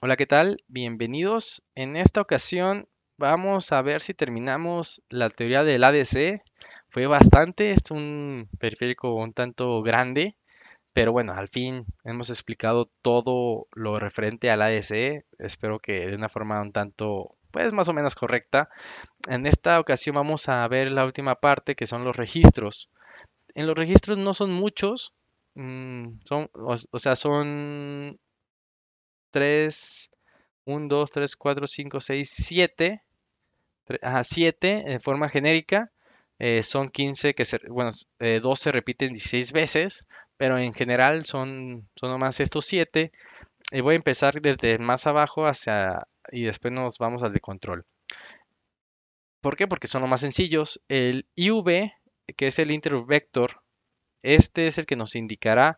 Hola, ¿qué tal? Bienvenidos. En esta ocasión vamos a ver si terminamos la teoría del ADC. Fue bastante, es un periférico un tanto grande, pero bueno, al fin hemos explicado todo lo referente al ADC. Espero que de una forma un tanto, pues más o menos correcta. En esta ocasión vamos a ver la última parte que son los registros. En los registros no son muchos, mm, son, o, o sea, son 3, 1, 2, 3, 4, 5, 6, 7. ajá, 7 en forma genérica. Eh, son 15 que se, bueno, 12 eh, se repiten 16 veces, pero en general son, son nomás estos 7. Y voy a empezar desde más abajo hacia, y después nos vamos al de control. ¿Por qué? Porque son lo más sencillos. El IV, que es el intervector, este es el que nos indicará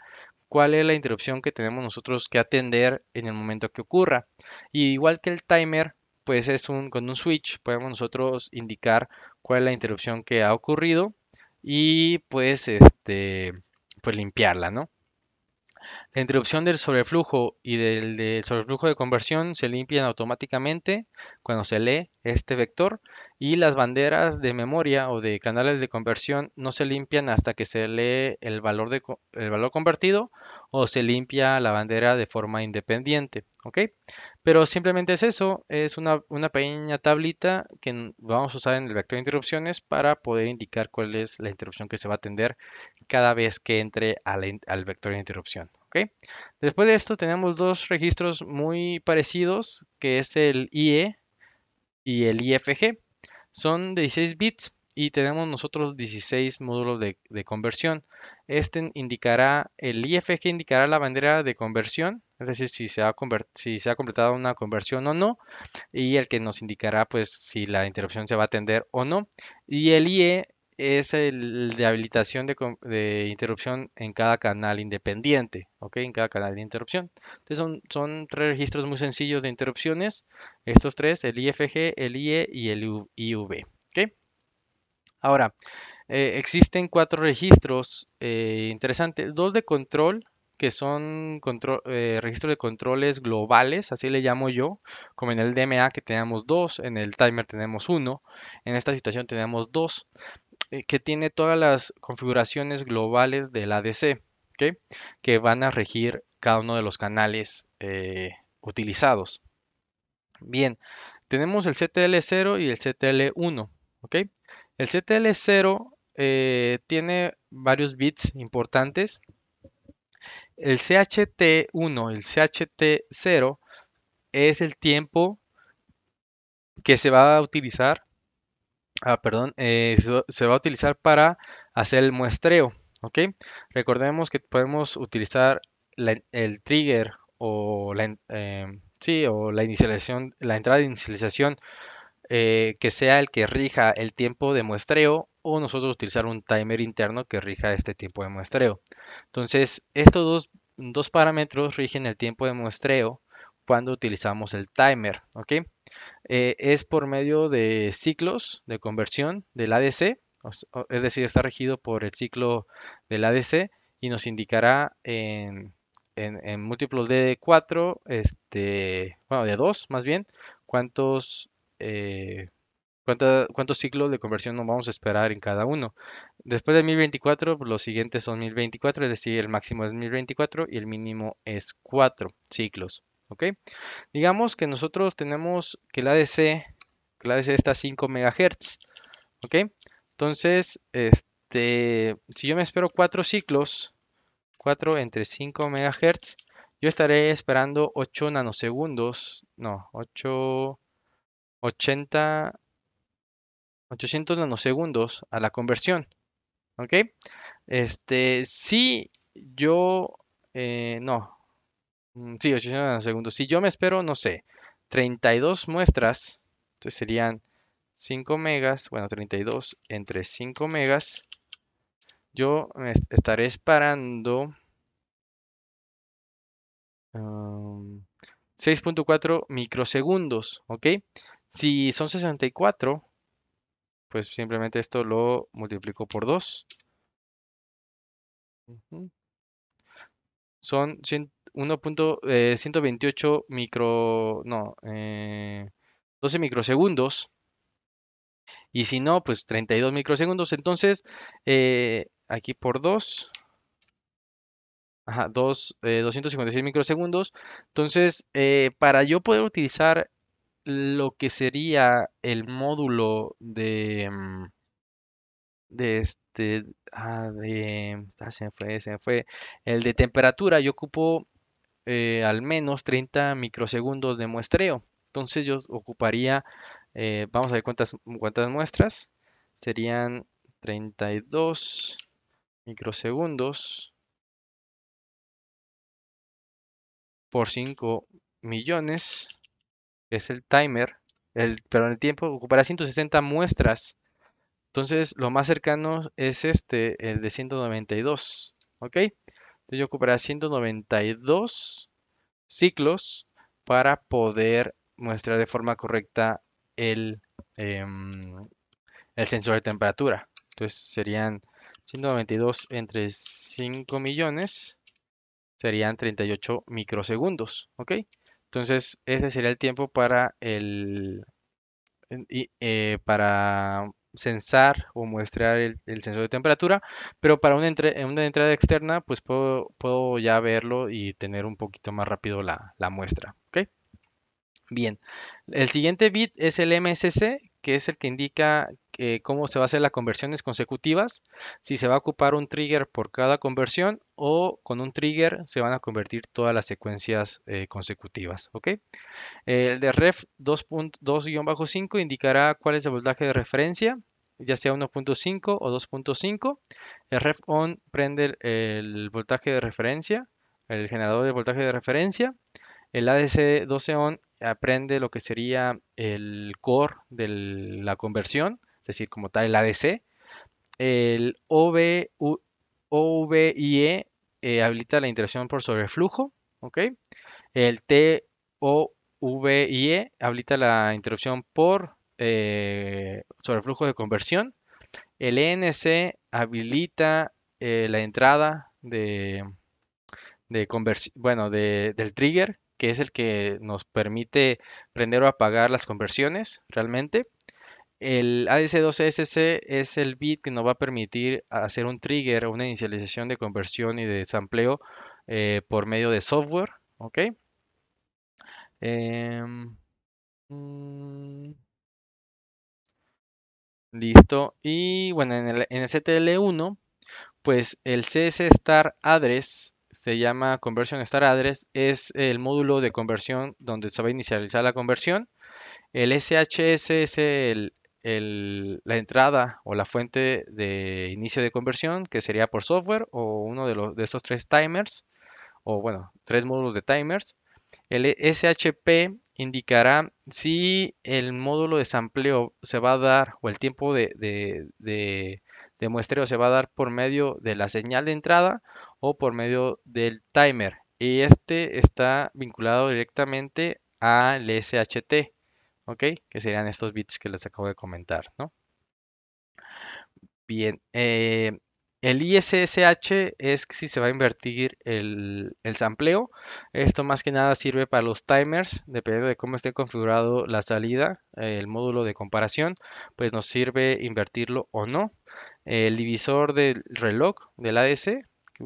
cuál es la interrupción que tenemos nosotros que atender en el momento que ocurra. Y igual que el timer, pues es un, con un switch podemos nosotros indicar cuál es la interrupción que ha ocurrido y pues este pues limpiarla, ¿no? La interrupción del sobreflujo y del, sobreflujo de conversión se limpian automáticamente cuando se lee este vector y las banderas de memoria o de canales de conversión no se limpian hasta que se lee el valor convertido o se limpia la bandera de forma independiente. ¿ok? Pero simplemente es eso, es una, pequeña tablita que vamos a usar en el vector de interrupciones para poder indicar cuál es la interrupción que se va a atender cada vez que entre al, al vector de interrupción. ¿ok? Después de esto tenemos dos registros muy parecidos, que es el IE y el IFG. Son de 16 bits y tenemos nosotros 16 módulos de, conversión. Este indicará, el IFG indicará la bandera de conversión, es decir, si se, ha completado una conversión o no, y el que nos indicará pues si la interrupción se va a atender o no. Y el IE es el de habilitación de, interrupción en cada canal independiente, ¿ok? En cada canal de interrupción. Entonces son, son tres registros muy sencillos de interrupciones, estos tres, el IFG, el IE y el IV, ¿ok? Ahora, eh, existen cuatro registros eh, interesantes, dos de control, que son eh, registros de controles globales, así le llamo yo, como en el DMA que tenemos dos, en el timer tenemos uno, en esta situación tenemos dos, que tiene todas las configuraciones globales del ADC, ¿okay? que van a regir cada uno de los canales utilizados. Bien, tenemos el CTL0 y el CTL1. ¿ok?, el CTL0 eh, tiene varios bits importantes. El CHT1, el CHT0 es el tiempo que se va a utilizar, ah, perdón, eh, se va a utilizar para hacer el muestreo. ¿ok? Recordemos que podemos utilizar el trigger o em, sí, o la inicialización, la entrada de inicialización eh, que sea el que rija el tiempo de muestreo o nosotros utilizar un timer interno que rija este tiempo de muestreo. Entonces, estos dos, parámetros rigen el tiempo de muestreo cuando utilizamos el timer. Eh, es por medio de ciclos de conversión del ADC, es decir, está regido por el ciclo del ADC y nos indicará en, en, múltiplos de 4, este, bueno, de 2 más bien, cuántos eh, cuántos ciclos de conversión nos vamos a esperar en cada uno. Después de 1024, pues, los siguientes son 1024, es decir, el máximo es 1024 y el mínimo es 4 ciclos. ¿ok? Digamos que nosotros tenemos que la ADC, que la está a 5 MHz. ¿ok? Entonces, este, si yo me espero 4 ciclos, 4 entre 5 MHz, yo estaré esperando 8 nanosegundos, no, 8 80, 800 nanosegundos a la conversión. ¿Ok? Este, si yo, eh, no, mm, sí, 800 nanosegundos. Si yo me espero, no sé, 32 muestras, entonces serían 5 megas, bueno, 32 entre 5 megas, yo estaré esperando 6.4 microsegundos, ¿ok? Si son 64, pues simplemente esto lo multiplico por 2. Son 1.128 eh, micro... No, 12 eh, microsegundos. Y si no, pues 32 microsegundos. Entonces, eh, aquí por 2. Ajá, 256 microsegundos. Entonces, para yo poder utilizar lo que sería el módulo de mm, de este ah, de, ah, se me fue, el de temperatura yo ocupo eh, al menos 30 microsegundos de muestreo entonces yo ocuparía eh, vamos a ver cuántas cuántas muestras serían 32 microsegundos por 5 millones es el timer, el, en el tiempo, ocupará 160 muestras. Entonces, lo más cercano es este, el de 192. ¿Ok? Entonces, yo ocupará 192 ciclos para poder mostrar de forma correcta el, em, el sensor de temperatura. Entonces, serían 192 entre 5 millones, serían 38 microsegundos. ¿Ok? Entonces, ese sería el tiempo para el eh, para censar o muestrear el, sensor de temperatura, pero para una, entrada externa, pues puedo, ya verlo y tener un poquito más rápido la, muestra. ¿okay? Bien, el siguiente bit es el MSC, que es el que indica eh, cómo se va a hacer las conversiones consecutivas, si se va a ocupar un trigger por cada conversión o con un trigger se van a convertir todas las secuencias eh, consecutivas. El de ref 2.2-5 indicará cuál es el voltaje de referencia, ya sea 1.5 o 2.5. El ref on prende el voltaje de referencia, el generador de voltaje de referencia. El ADC 12ON aprende lo que sería el core de la conversión, es decir, como tal el ADC. El OVIE eh, habilita la interrupción por sobreflujo, ¿ok? El TOVIE habilita la interrupción por eh, sobreflujo de conversión. El ENC habilita eh, la entrada de, bueno, del trigger que es el que nos permite prender o apagar las conversiones realmente. El ADC2SC es el bit que nos va a permitir hacer un trigger, una inicialización de conversión y de sampleo eh, por medio de software. ¿Ok? Em, mm. listo. Y bueno, en el, en CTL1, pues el CS Star Address se llama Conversion Start Address, es el módulo de conversión donde se va a inicializar la conversión. El SHS es la entrada o la fuente de inicio de conversión, que sería por software o uno de, los, de estos tres timers, o bueno, tres módulos de timers. El SHP indicará si el módulo de sampleo se va a dar o el tiempo de de muestreo se va a dar por medio de la señal de entrada o por medio del timer. Y este está vinculado directamente al SHT, ¿ok? Que serían estos bits que les acabo de comentar, Bien, eh, el ISSH es si se va a invertir el, el, sampleo. Esto más que nada sirve para los timers, dependiendo de cómo esté configurado la salida, el módulo de comparación, pues nos sirve invertirlo o no el divisor del reloj del ADC,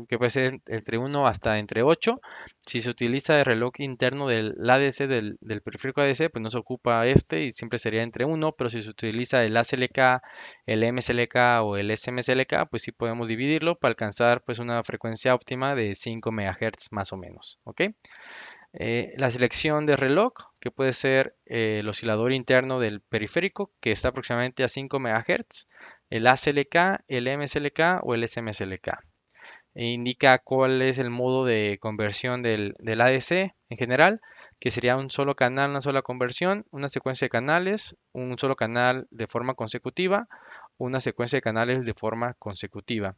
que puede ser entre 1 hasta entre 8. Si se utiliza el reloj interno del ADC, del, del, periférico ADC, pues no se ocupa este y siempre sería entre 1, pero si se utiliza el ACLK, el MSLK o el SMSLK, pues sí podemos dividirlo para alcanzar pues una frecuencia óptima de 5 MHz más o menos. Eh, la selección de reloj, que puede ser eh, el oscilador interno del periférico, que está aproximadamente a 5 MHz el ACLK, el MSLK o el SMSLK. E indica cuál es el modo de conversión del, ADC en general, que sería un solo canal, una sola conversión, una secuencia de canales, un solo canal de forma consecutiva, una secuencia de canales de forma consecutiva.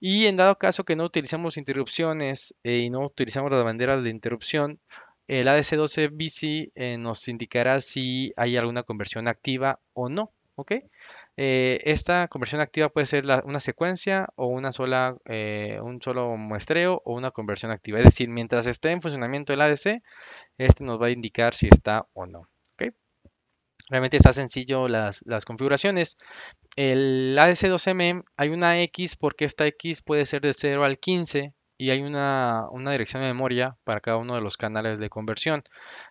Y en dado caso que no utilizamos interrupciones eh, y no utilizamos las banderas de interrupción, el ADC12BC eh, nos indicará si hay alguna conversión activa o no. ¿ok? Eh, esta conversión activa puede ser una secuencia o una sola, eh, un solo muestreo o una conversión activa. Es decir, mientras esté en funcionamiento el ADC, este nos va a indicar si está o no. Realmente está sencillo las, las configuraciones. El ADC2M hay una X porque esta X puede ser de 0 al 15 y hay una, una, dirección de memoria para cada uno de los canales de conversión.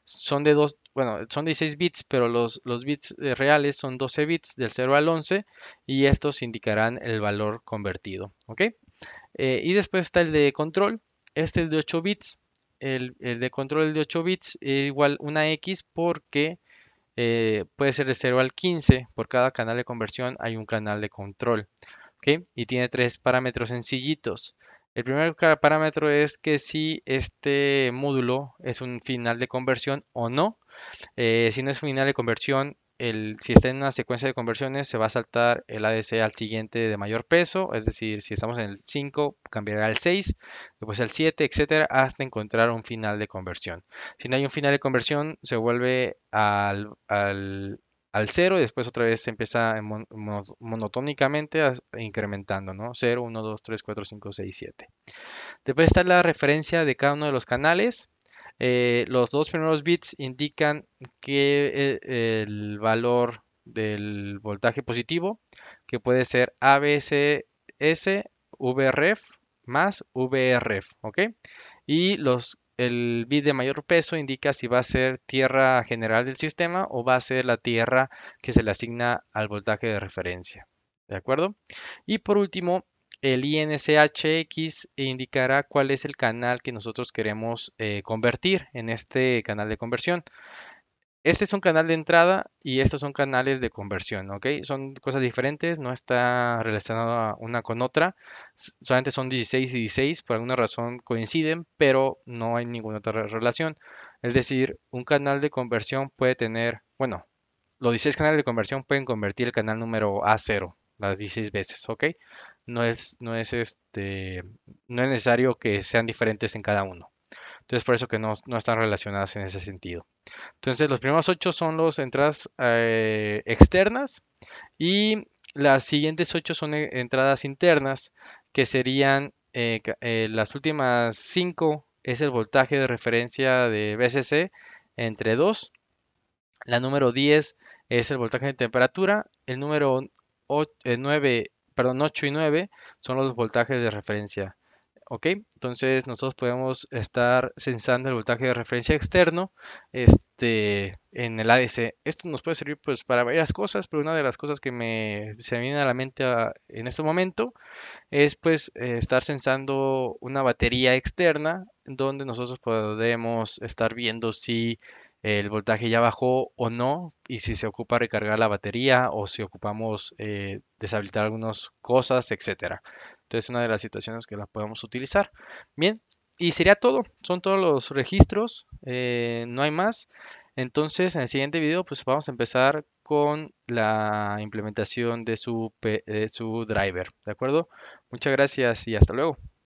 Son de dos, bueno, son 16 bits, pero los, bits eh, reales son 12 bits del 0 al 11 y estos indicarán el valor convertido. ¿ok? Eh, y después está el de control. Este es de 8 bits. El, de control de 8 bits es igual una X porque eh, puede ser de 0 al 15. Por cada canal de conversión hay un canal de control. Y tiene tres parámetros sencillitos. El primer parámetro es que si este módulo es un final de conversión o no. Eh, si no es final de conversión, el, si está en una secuencia de conversiones, se va a saltar el ADC al siguiente de mayor peso, es decir, si estamos en el 5, cambiará al 6, después al 7, etcétera, hasta encontrar un final de conversión. Si no hay un final de conversión, se vuelve al al 0 y después otra vez se empieza monotónicamente incrementando, ¿no? 0, 1, 2, 3, 4, 5, 6, 7. Después está la referencia de cada uno de los canales. Eh, los dos primeros bits indican que eh, el valor del voltaje positivo, que puede ser ABCS, VRF más VRF, ¿ok? Y los el bit de mayor peso indica si va a ser tierra general del sistema o va a ser la tierra que se le asigna al voltaje de referencia. ¿De acuerdo? Y por último, el INSHX indicará cuál es el canal que nosotros queremos eh, convertir en este canal de conversión. Este es un canal de entrada y estos son canales de conversión, ¿ok? Son cosas diferentes, no está relacionado una con otra. Solamente son 16 y 16, por alguna razón coinciden, pero no hay ninguna otra relación. Es decir, un canal de conversión puede tener, bueno, los 16 canales de conversión pueden convertir el canal número a 0 las 16 veces, ¿ok? No es, no es, este, no es necesario que sean diferentes en cada uno. Entonces, por eso que no, están relacionadas en ese sentido. Entonces, los primeros ocho son las entradas eh, externas y las siguientes ocho son eh, entradas internas, que serían eh, las últimas cinco es el voltaje de referencia de BCC entre 2. La número 10 es el voltaje de temperatura. El número 8, perdón, 8 y 9 son los voltajes de referencia. ¿ok? Entonces nosotros podemos estar sensando el voltaje de referencia externo este, en el ADC. Esto nos puede servir pues para varias cosas, pero una de las cosas que me, se viene a la mente ah, en este momento es pues eh, estar sensando una batería externa donde nosotros podemos estar viendo si el voltaje ya bajó o no, y si se ocupa recargar la batería o si ocupamos eh, deshabilitar algunas cosas, etcétera. Entonces, una de las situaciones que las podemos utilizar. Bien, y sería todo. Son todos los registros, eh, no hay más. Entonces, en el siguiente video, pues vamos a empezar con la implementación de su, de su driver. ¿De acuerdo? Muchas gracias y hasta luego.